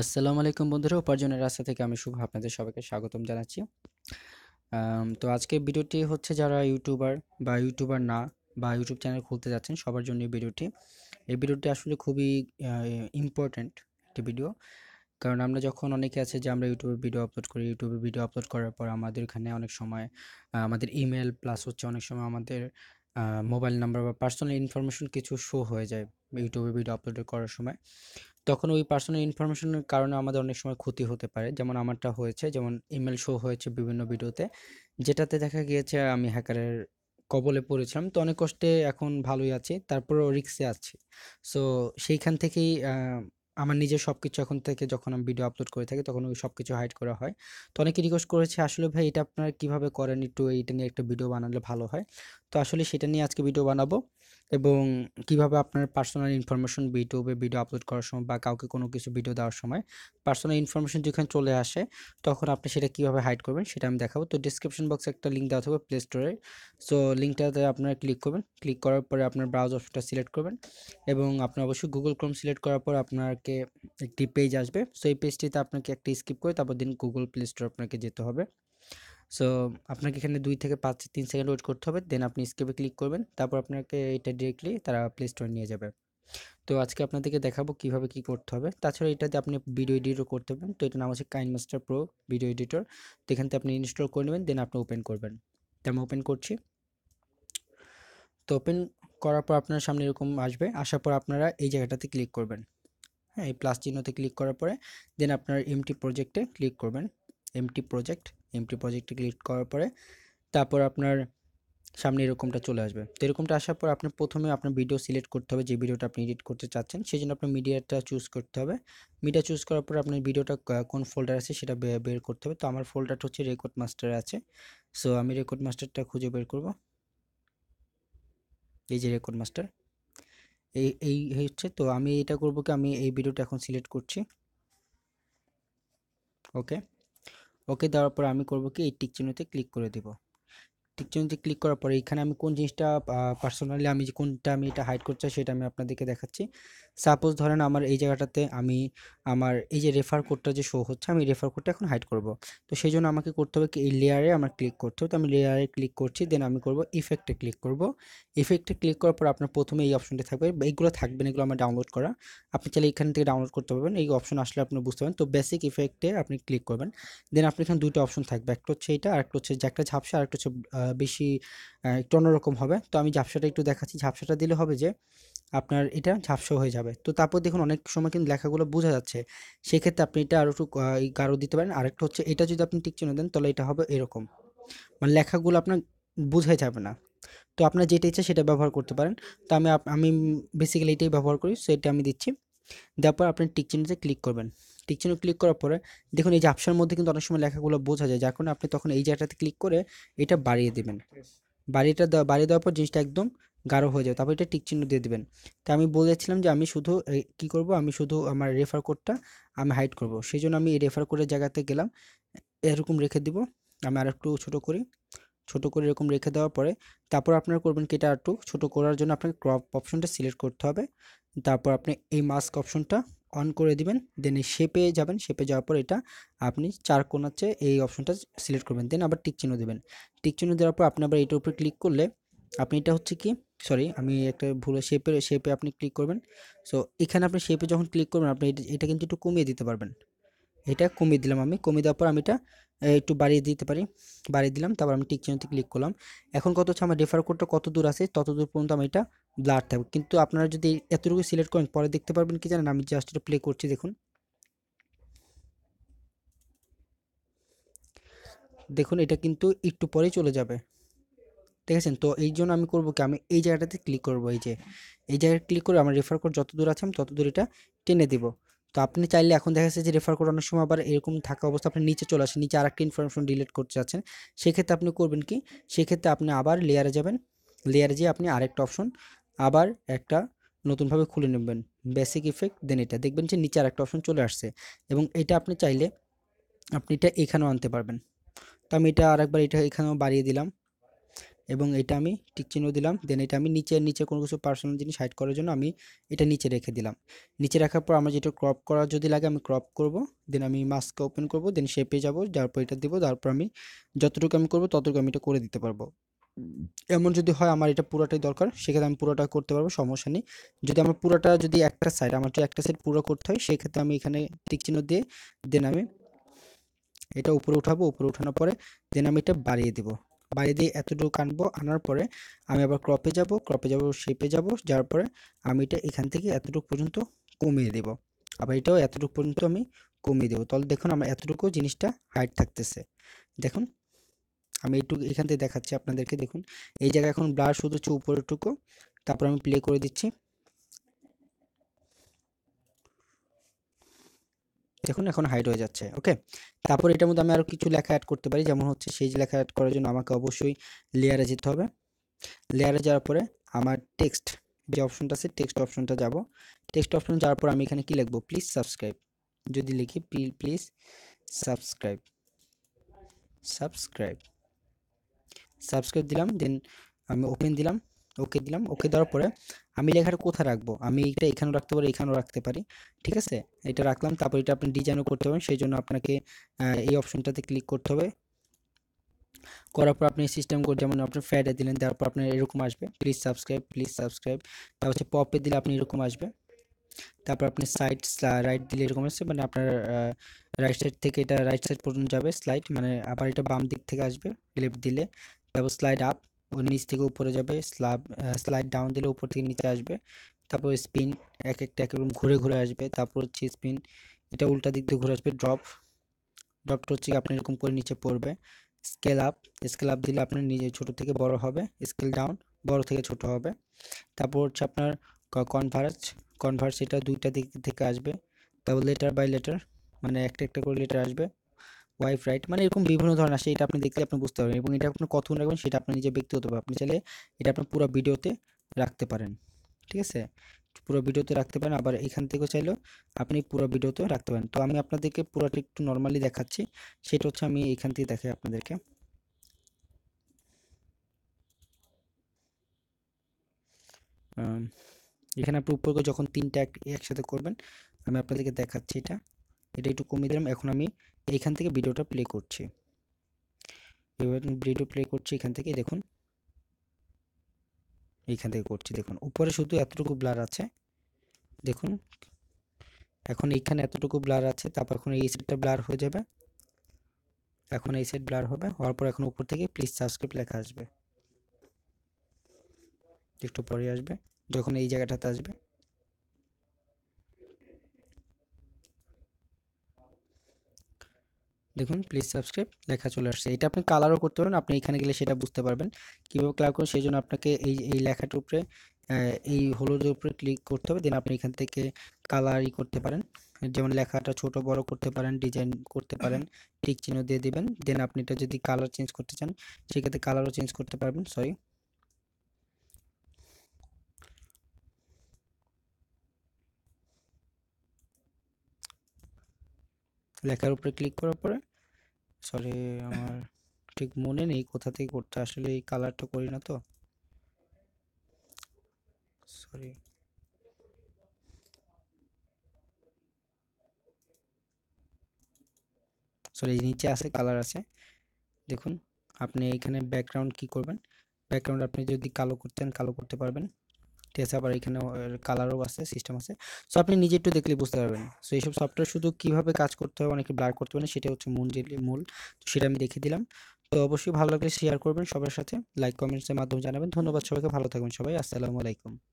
আসসালামু আলাইকুম বন্ধুরা উপার্জনের রাস্তা থেকে আমি শুভ আপনাদের সবাইকে স্বাগতম জানাচ্ছি তো আজকে ভিডিওটি হচ্ছে যারা ইউটিউবার বা ইউটিউবার না বা ইউটিউব চ্যানেল খুলতে যাচ্ছেন সবার জন্য ভিডিওটি এই ভিডিওটি আসলে খুবই ইম্পর্ট্যান্ট একটি ভিডিও কারণ আমরা যখন অনেকে আছে যে আমরা ইউটিউবে ভিডিও আপলোড করি ইউটিউবে ভিডিও আপলোড করার পর আমাদের এখানে অনেক সময় আমাদের ইমেল প্লাস হচ্ছে অনেক সময় আমাদের মোবাইল নাম্বার বা পার্সোনাল ইনফরমেশন কিছু শো হয়ে যায় ইউটিউবে ভিডিও আপলোড করার সময় তখন ওই পার্সোনাল ইনফরমেশনের কারণে আমাদের অনেক সময় ক্ষতি হতে পারে যেমন আমারটা হয়েছে যেমন ইমেল শো হয়েছে বিভিন্ন ভিডিওতে যেটাতে দেখা গিয়েছে আমি হ্যাকারের কবলে পড়েছিলাম তো অনেক কষ্টে এখন ভালোই আছি তারপরেও রিক্সে আছি সো সেইখান থেকেই আমার নিজের সব কিছু এখন থেকে যখন আমি ভিডিও আপলোড করে থাকি তখন ওই সব কিছু হাইড করা হয় তো অনেকে রিকোয়েস্ট করেছে আসলে ভাই এটা আপনারা কীভাবে করেন একটু এইটা নিয়ে একটা ভিডিও বানালে ভালো হয় তো আসলে সেটা নিয়ে আজকে ভিডিও বানাবো এবং কিভাবে আপনার পার্সোনাল ইনফরমেশন ভিডিওবে ভিডিও আপলোড করার সময় বা কাউকে কোনো কিছু ভিডিও দেওয়ার সময় পার্সোনাল ইনফরমেশন যেখানে চলে আসে তখন আপনি সেটা কীভাবে হাইড করবেন সেটা আমি দেখাবো তো ডিসক্রিপশন বক্সে একটা লিঙ্ক দেওয়া থাকবে প্লে স্টোরে সো লিঙ্কটাতে আপনারা ক্লিক করবেন ক্লিক করার পরে আপনার ব্রাউজ অপশনটা সিলেক্ট করবেন এবং আপনার অবশ্যই গুগল ক্রোম সিলেক্ট করার পর আপনাকে একটি পেজ আসবে সো এই পেজটিতে আপনাকে একটা স্কিপ করে তারপর দিন গুগল প্লে স্টোর আপনাকে যেতে হবে সো আপনাকে এখানে দুই থেকে পাঁচ তিন সেকেন্ড ওয়েট করতে হবে দেন আপনি স্কেপে ক্লিক করবেন তারপর আপনাকে এটা ডিরেক্টলি তারা প্লে স্টোরে নিয়ে যাবে তো আজকে আপনাদেরকে দেখাবো কিভাবে কি করতে হবে তাছাড়া এটাতে আপনি ভিডিও এডিটও করতে পারবেন তো এটা নাম হচ্ছে কাইন মাস্টার প্রো ভিডিও এডিটর তো এখান থেকে আপনি ইনস্টল করে নেবেন দেন আপনি ওপেন করবেন তো আমি ওপেন করছি তো ওপেন করার পর আপনার সামনে এরকম আসবে আসার পর আপনারা এই জায়গাটাতে ক্লিক করবেন হ্যাঁ এই প্লাস চিহ্নতে ক্লিক করার পরে দেন আপনার এমটি প্রজেক্টে ক্লিক করবেন এমটি প্রজেক্ট এমটি প্রজেক্টে ক্লিক করার পরে তারপর আপনার সামনে এরকমটা চলে আসবে তো এরকমটা আসার পর আপনার প্রথমে আপনার ভিডিও সিলেক্ট করতে হবে যে ভিডিওটা আপনি এডিট করতে চাচ্ছেন সেই জন্য আপনার মিডিয়াটা চুজ করতে হবে মিডিয়া চুজ করার পর আপনার ভিডিওটা কোন ফোল্ডার আছে সেটা বের করতে হবে তো আমার ফোল্ডারটা হচ্ছে রেকর্ড মাস্টার আছে সো আমি রেকর্ড মাস্টারটা খুঁজে বের করব এই যে রেকর্ড মাস্টার এই এই হচ্ছে তো আমি এটা করবো কি আমি এই ভিডিওটা এখন সিলেক্ট করছি ওকে ওকে দেওয়ার পর আমি করব কি এই টিক চিহ্নতে ক্লিক করে দেব টিক ক্লিক করার পরে এখানে আমি কোন জিনিসটা পার্সোনালি আমি যে কোনটা আমি এটা হাইড করছি সেটা আমি আপনাদেরকে দেখাচ্ছি সাপোজ ধরেন আমার এই জায়গাটাতে আমি আমার এই যে রেফার কোডটা যে শো হচ্ছে আমি রেফার কোডটা এখন হাইড করব তো সেই জন্য আমাকে করতে হবে কি এই লেয়ারে আমার ক্লিক করতে হবে তো আমি লেয়ারে ক্লিক করছি দেন আমি করব ইফেক্টে ক্লিক করব ইফেক্টে ক্লিক করার পর আপনার প্রথমে এই অপশনটা থাকবে এইগুলো থাকবে এগুলো আমার ডাউনলোড করা আপনি চাইলে এখান থেকে ডাউনলোড করতে পারবেন এই অপশন আসলে আপনি বুঝতে পারবেন তো বেসিক ইফেক্টে আপনি ক্লিক করবেন দেন আপনি এখানে দুটো অপশন থাকবে একটা হচ্ছে এটা আর একটা হচ্ছে যে একটা ঝাপসা আর একটা হচ্ছে বেশি একটু অন্যরকম হবে তো আমি ঝাপসাটা একটু দেখাচ্ছি ঝাপসাটা দিলে হবে যে আপনার এটা ঝাপসা হয়ে যাবে তো তারপর দেখুন অনেক সময় কিন্তু লেখাগুলো বোঝা যাচ্ছে সেক্ষেত্রে আপনি এটা আরও একটু গাঢ় দিতে পারেন আরেকটা হচ্ছে এটা যদি আপনি টিক চিহ্ন দেন তাহলে এটা হবে এরকম মানে লেখাগুলো আপনার বোঝাই যাবে না তো আপনার যেটা ইচ্ছা সেটা ব্যবহার করতে পারেন তো আমি আমি বেসিক্যালি এটাই ব্যবহার করি সো এটা আমি দিচ্ছি তারপর আপনি টিক চিহ্নতে ক্লিক করবেন চিহ্ন ক্লিক করার পরে দেখুন এই যে অপশনের মধ্যে কিন্তু অনেক সময় লেখাগুলো বোঝা যায় যার কারণে আপনি তখন এই জায়গাটাতে ক্লিক করে এটা বাড়িয়ে দেবেন বাড়িটা বাড়িয়ে দেওয়ার পর জিনিসটা একদম গাঢ় হয়ে যাবে তারপর এটা টিক চিহ্ন দিয়ে দেবেন তো আমি বলেছিলাম যে আমি শুধু কি করব আমি শুধু আমার রেফার কোডটা আমি হাইড করব সেই জন্য আমি এই রেফার কোডের জায়গাতে গেলাম এরকম রেখে দিব আমি আর একটু ছোটো করি ছোটো করে এরকম রেখে দেওয়ার পরে তারপর আপনারা করবেন কি এটা একটু ছোটো করার জন্য আপনাকে ক্রপ অপশনটা সিলেক্ট করতে হবে তারপর আপনি এই মাস্ক অপশনটা অন করে দিবেন দেন এই শেপে যাবেন শেপে যাওয়ার পর এটা আপনি চার চেয়ে এই অপশনটা সিলেক্ট করবেন দেন আবার টিক চিহ্ন দেবেন টিক চিহ্ন দেওয়ার পর আপনি আবার এটার উপরে ক্লিক করলে আপনি এটা হচ্ছে কি সরি আমি একটা ভুল শেপের শেপে আপনি ক্লিক করবেন সো এখানে আপনি শেপে যখন ক্লিক করবেন আপনি এটা কিন্তু একটু কমিয়ে দিতে পারবেন এটা কমিয়ে দিলাম আমি কমিয়ে দেওয়ার পর আমি এটা একটু বাড়িয়ে দিতে পারি বাড়িয়ে দিলাম তারপর আমি টিক ক্লিক করলাম এখন কত হচ্ছে আমার রেফার কোডটা কত দূর আছে তত দূর পর্যন্ত আমি এটা ব্লার থাকবে কিন্তু আপনারা যদি এতটুকু সিলেক্ট করেন পরে দেখতে পারবেন কি জানেন আমি জাস্ট এটা প্লে করছি দেখুন দেখুন এটা কিন্তু একটু পরে চলে যাবে ঠিক আছে তো এই জন্য আমি করবো কি আমি এই জায়গাটাতে ক্লিক করব এই যে এই জায়গায় ক্লিক করে আমার রেফার কোড যত দূর আছে আমি তত দূর এটা টেনে দেবো তো আপনি চাইলে এখন দেখা যাচ্ছে যে রেফার করানোর সময় আবার এরকম থাকা অবস্থা আপনি নিচে চলে আসেন নিচে আর একটা ইনফরমেশন ডিলিট করতে চাচ্ছেন সেক্ষেত্রে আপনি করবেন কি সেক্ষেত্রে আপনি আবার লেয়ারে যাবেন লেয়ারে যেয়ে আপনি আরেকটা অপশন আবার একটা নতুনভাবে খুলে নেবেন বেসিক ইফেক্ট দেন এটা দেখবেন যে নিচে আরেকটা অপশন চলে আসছে এবং এটা আপনি চাইলে আপনি এটা এখানেও আনতে পারবেন তো আমি এটা আরেকবার এটা এখানেও বাড়িয়ে দিলাম এবং এটা আমি টিক চিহ্ন দিলাম দেন এটা আমি নিচে নিচে কোনো কিছু পার্সোনাল জিনিস হাইড করার জন্য আমি এটা নিচে রেখে দিলাম নিচে রাখার পর আমার যেটা ক্রপ করা যদি লাগে আমি ক্রপ করব দেন আমি মাস্ক ওপেন করব দেন শেপে যাব তারপর এটা দেবো তারপর আমি যতটুকু আমি করব ততটুকু আমি এটা করে দিতে পারবো এমন যদি হয় আমার এটা পুরোটাই দরকার সেক্ষেত্রে আমি পুরোটা করতে পারবো সমস্যা নেই যদি আমার পুরোটা যদি একটা সাইড আমার যদি একটা সাইড পুরো করতে হয় সেক্ষেত্রে আমি এখানে টিক চিহ্ন দিয়ে দেন আমি এটা উপরে উঠাবো উপরে উঠানোর পরে দেন আমি এটা বাড়িয়ে দেবো বাইরে দিয়ে এতটুকু আনবো আনার পরে আমি আবার ক্রপে যাব ক্রপে যাব শেপে যাব যাওয়ার পরে আমি এটা এখান থেকে এতটুকু পর্যন্ত কমিয়ে দেব আবার এটাও এতটুকু পর্যন্ত আমি কমিয়ে দেবো তাহলে দেখুন আমার এতটুকু জিনিসটা হাইট থাকতেছে দেখুন আমি এইটুকু এখান থেকে দেখাচ্ছি আপনাদেরকে দেখুন এই জায়গায় এখন ব্লার শুধু হচ্ছে উপরেরটুকু তারপর আমি প্লে করে দিচ্ছি দেখুন এখন হাইড হয়ে যাচ্ছে ওকে তারপর এটার মধ্যে আমি আরও কিছু লেখা অ্যাড করতে পারি যেমন হচ্ছে সেই লেখা অ্যাড করার জন্য আমাকে অবশ্যই লেয়ারে যেতে হবে লেয়ারে যাওয়ার পরে আমার টেক্সট যে অপশনটা আছে টেক্সট অপশনটা যাব টেক্সট অপশন যাওয়ার পর আমি এখানে কি লিখবো প্লিজ সাবস্ক্রাইব যদি লিখি প্লিজ সাবস্ক্রাইব সাবস্ক্রাইব সাবস্ক্রাইব দিলাম দেন আমি ওপেন দিলাম ওকে দিলাম ওকে দেওয়ার পরে আমি লেখাটা কোথায় রাখবো আমি এটা এখানেও রাখতে পারি এখানেও রাখতে পারি ঠিক আছে এটা রাখলাম তারপর এটা আপনি ডিজাইনও করতে পারেন সেই জন্য আপনাকে এই অপশনটাতে ক্লিক করতে হবে করার পর আপনি সিস্টেম কোড যেমন আপনার ফ্যাডে দিলেন তারপর আপনার এরকম আসবে প্লিজ সাবস্ক্রাইব প্লিজ সাবস্ক্রাইব তারপর হচ্ছে পপে দিলে আপনি এরকম আসবে তারপর আপনি সাইড রাইট দিলে এরকম আসছে মানে আপনার রাইট সাইড থেকে এটা রাইট সাইড পর্যন্ত যাবে স্লাইড মানে আবার এটা বাম দিক থেকে আসবে লেফট দিলে তারপর স্লাইড আপ নিচ থেকে উপরে যাবে স্লাব স্লাইড ডাউন দিলে উপর থেকে নিচে আসবে তারপর স্পিন এক একটা এক রকম ঘুরে ঘুরে আসবে তারপর হচ্ছে স্পিন এটা উল্টা দিক দিয়ে ঘুরে আসবে ড্রপ ড্রপটা হচ্ছে আপনি এরকম করে নিচে পড়বে স্কেল আপ স্কেল আপ দিলে আপনার নিজে ছোট থেকে বড় হবে স্কেল ডাউন বড় থেকে ছোট হবে তারপর হচ্ছে আপনার কনভার্স কনভার্স এটা দুইটা দিক থেকে আসবে তারপর লেটার বাই লেটার মানে একটা একটা করে লেটার আসবে ওয়াইফ রাইট মানে এরকম বিভিন্ন ধরনের আসে এটা আপনি দেখলে আপনি বুঝতে পারবেন এবং এটা আপনি কতক্ষণ রাখবেন সেটা আপনার হতে ব্যক্তিগতভাবে আপনি চাইলে এটা আপনার পুরো ভিডিওতে রাখতে পারেন ঠিক আছে পুরো ভিডিওতে রাখতে পারেন আবার এখান থেকেও চাইলেও আপনি পুরো ভিডিওতেও রাখতে পারেন তো আমি আপনাদেরকে পুরোটা একটু নর্মালি দেখাচ্ছি সেটা হচ্ছে আমি এখান থেকে দেখাই আপনাদেরকে এখানে আপনি উপর যখন তিনটা একসাথে করবেন আমি আপনাদেরকে দেখাচ্ছি এটা এটা একটু কমিয়ে দিলাম এখন আমি এইখান থেকে ভিডিওটা প্লে করছি এবার ভিডিও প্লে করছি এখান থেকে দেখুন এইখান থেকে করছি দেখুন উপরে শুধু এতটুকু ব্লার আছে দেখুন এখন এইখানে এতটুকু ব্লার আছে তারপর এখন এই সেটটা ব্লার হয়ে যাবে এখন এই সেট ব্লার হবে হওয়ার পর এখন উপর থেকে প্লিজ সাবস্ক্রাইব লেখা আসবে একটু পরে আসবে যখন এই জায়গাটাতে আসবে দেখুন প্লিজ সাবস্ক্রাইব লেখা চলে আসছে এটা আপনি কালারও করতে পারেন আপনি এখানে গেলে সেটা বুঝতে পারবেন কীভাবে কালার করুন সেই জন্য আপনাকে এই এই লেখাটার উপরে এই হলুদের উপরে ক্লিক করতে হবে দেন আপনি এখান থেকে কালারই করতে পারেন যেমন লেখাটা ছোট বড় করতে পারেন ডিজাইন করতে পারেন টিক চিহ্ন দিয়ে দেবেন দেন আপনি এটা যদি কালার চেঞ্জ করতে চান সেক্ষেত্রে কালারও চেঞ্জ করতে পারবেন সরি লেখার উপরে ক্লিক করার পরে সরি আমার ঠিক মনে নেই কোথা থেকে করতে আসলে এই কালারটা করি না তো সরি সরি নিচে আছে কালার আছে দেখুন আপনি এখানে ব্যাকগ্রাউন্ড কি করবেন ব্যাকগ্রাউন্ড আপনি যদি কালো করতেন কালো করতে পারবেন ঠিক আছে আবার এখানে কালারও আছে সিস্টেম আছে সো আপনি নিজে একটু দেখলে বুঝতে পারবেন সো এইসব সফটওয়্যার শুধু কীভাবে কাজ করতে হবে অনেকে ব্লার করতে পারেন সেটা হচ্ছে মূল যে মূল তো সেটা আমি দেখে দিলাম তো অবশ্যই ভালো লাগলে শেয়ার করবেন সবার সাথে লাইক কমেন্টসের মাধ্যমে জানাবেন ধন্যবাদ সবাইকে ভালো থাকবেন সবাই আসসালামু আলাইকুম